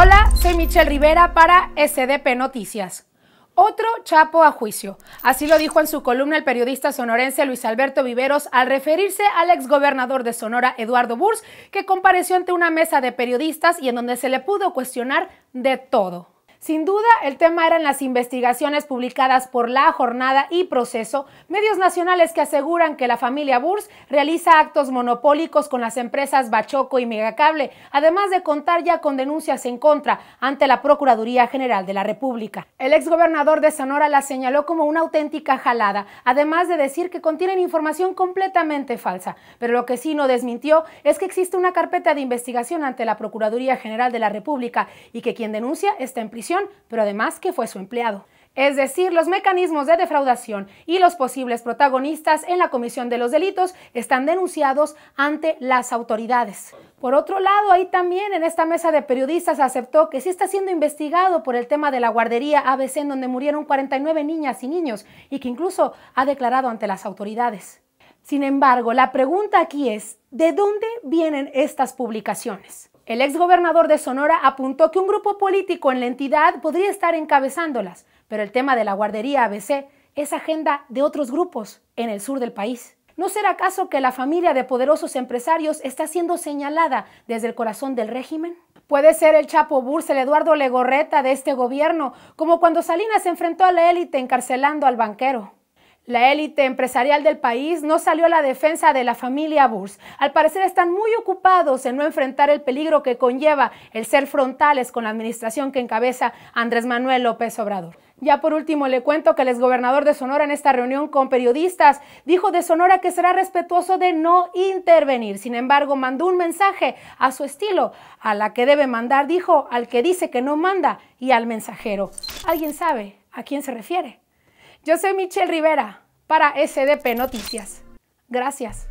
Hola, soy Michelle Rivera para SDP Noticias. Otro chapo a juicio. Así lo dijo en su columna el periodista sonorense Luis Alberto Viveros al referirse al exgobernador de Sonora, Eduardo Burs, que compareció ante una mesa de periodistas y en donde se le pudo cuestionar de todo. Sin duda, el tema eran las investigaciones publicadas por La Jornada y Proceso, medios nacionales que aseguran que la familia Burs realiza actos monopólicos con las empresas Bachoco y Megacable, además de contar ya con denuncias en contra ante la Procuraduría General de la República. El exgobernador de Sonora la señaló como una auténtica jalada, además de decir que contienen información completamente falsa, pero lo que sí no desmintió es que existe una carpeta de investigación ante la Procuraduría General de la República y que quien denuncia está en prisión pero además que fue su empleado es decir, los mecanismos de defraudación y los posibles protagonistas en la comisión de los delitos están denunciados ante las autoridades. Por otro lado, ahí también en esta mesa de periodistas aceptó que sí está siendo investigado por el tema de la guardería ABC en donde murieron 49 niñas y niños y que incluso ha declarado ante las autoridades. Sin embargo, la pregunta aquí es, ¿de dónde vienen estas publicaciones? El exgobernador de Sonora apuntó que un grupo político en la entidad podría estar encabezándolas, pero el tema de la guardería ABC es agenda de otros grupos en el sur del país. ¿No será acaso que la familia de poderosos empresarios está siendo señalada desde el corazón del régimen? Puede ser el Chapo Burs, el Eduardo Legorreta de este gobierno, como cuando Salinas se enfrentó a la élite encarcelando al banquero. La élite empresarial del país no salió a la defensa de la familia Burs. Al parecer están muy ocupados en no enfrentar el peligro que conlleva el ser frontales con la administración que encabeza Andrés Manuel López Obrador. Ya por último le cuento que el exgobernador de Sonora en esta reunión con periodistas dijo de Sonora que será respetuoso de no intervenir. Sin embargo, mandó un mensaje a su estilo, a la que debe mandar, dijo, al que dice que no manda y al mensajero. ¿Alguien sabe a quién se refiere? Yo soy Michelle Rivera para SDP Noticias. Gracias.